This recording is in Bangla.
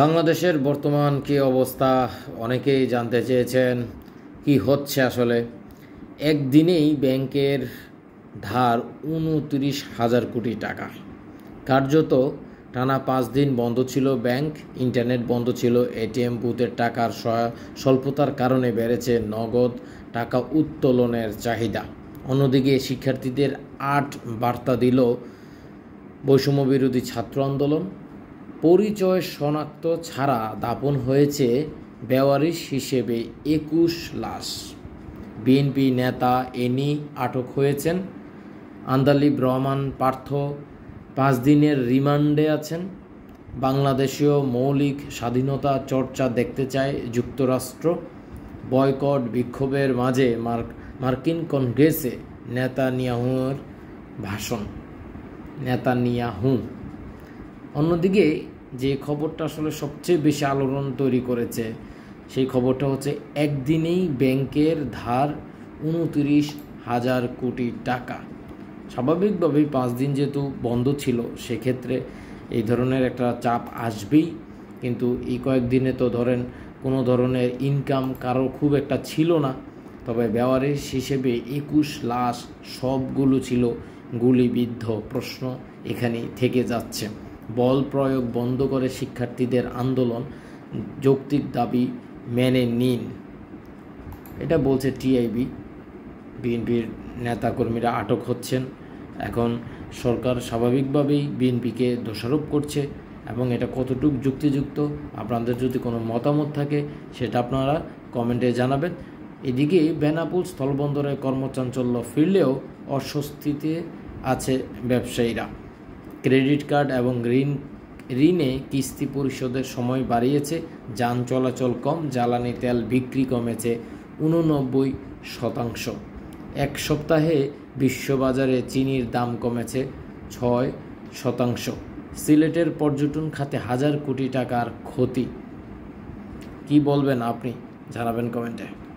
বাংলাদেশের বর্তমান কি অবস্থা অনেকেই জানতে চেয়েছেন কি হচ্ছে আসলে একদিনেই ব্যাংকের ধার উনত্রিশ হাজার কোটি টাকা কার্যত টানা পাঁচ দিন বন্ধ ছিল ব্যাংক ইন্টারনেট বন্ধ ছিল এটিএম বুথের টাকার স্বল্পতার কারণে বেড়েছে নগদ টাকা উত্তোলনের চাহিদা অন্যদিকে শিক্ষার্থীদের আট বার্তা দিল বৈষম্য বিরোধী ছাত্র আন্দোলন পরিচয় শনাক্ত ছাড়া দাপন হয়েছে বেওয়ারিশ হিসেবে একুশ লাশ বিএনপি নেতা এনি আটক হয়েছেন আন্দালিব রহমান পার্থ পাঁচ দিনের রিমান্ডে আছেন বাংলাদেশীয় মৌলিক স্বাধীনতা চর্চা দেখতে চায় যুক্তরাষ্ট্র বয়কট বিক্ষোভের মাঝে মার্কিন কংগ্রেসে নেতানিয়াহুর ভাষণ নেতানিয়াহু অন্যদিকে যে খবরটা আসলে সবচেয়ে বেশি আলোড়ন তৈরি করেছে সেই খবরটা হচ্ছে একদিনেই ব্যাংকের ধার উনত্রিশ হাজার কোটি টাকা স্বাভাবিকভাবেই পাঁচ দিন যেহেতু বন্ধ ছিল সেক্ষেত্রে এই ধরনের একটা চাপ আসবেই কিন্তু এই কয়েকদিনে তো ধরেন কোনো ধরনের ইনকাম কারো খুব একটা ছিল না তবে ব্যবহারের হিসেবে একুশ লাশ সবগুলো ছিল গুলিবিদ্ধ প্রশ্ন এখানেই থেকে যাচ্ছে বল প্রয়োগ বন্ধ করে শিক্ষার্থীদের আন্দোলন যৌক্তিক দাবি মেনে নিন এটা বলছে টিআইবি বিএনপির নেতাকর্মীরা আটক হচ্ছেন এখন সরকার স্বাভাবিকভাবেই বিএনপিকে দোষারোপ করছে এবং এটা কতটুক যুক্তিযুক্ত আপনাদের যদি কোনো মতামত থাকে সেটা আপনারা কমেন্টে জানাবেন এদিকে বেনাপুল স্থলবন্দরের কর্মচাঞ্চল্য ফিরলেও অস্বস্তিতে আছে ব্যবসায়ীরা ক্রেডিট কার্ড এবং ঋণ ঋণে কিস্তি পরিশোধের সময় বাড়িয়েছে যান চলাচল কম জ্বালানি তেল বিক্রি কমেছে উননব্বই শতাংশ এক সপ্তাহে বিশ্ববাজারে চিনির দাম কমেছে ছয় শতাংশ সিলেটের পর্যটন খাতে হাজার কোটি টাকার ক্ষতি কি বলবেন আপনি জানাবেন কমেন্টে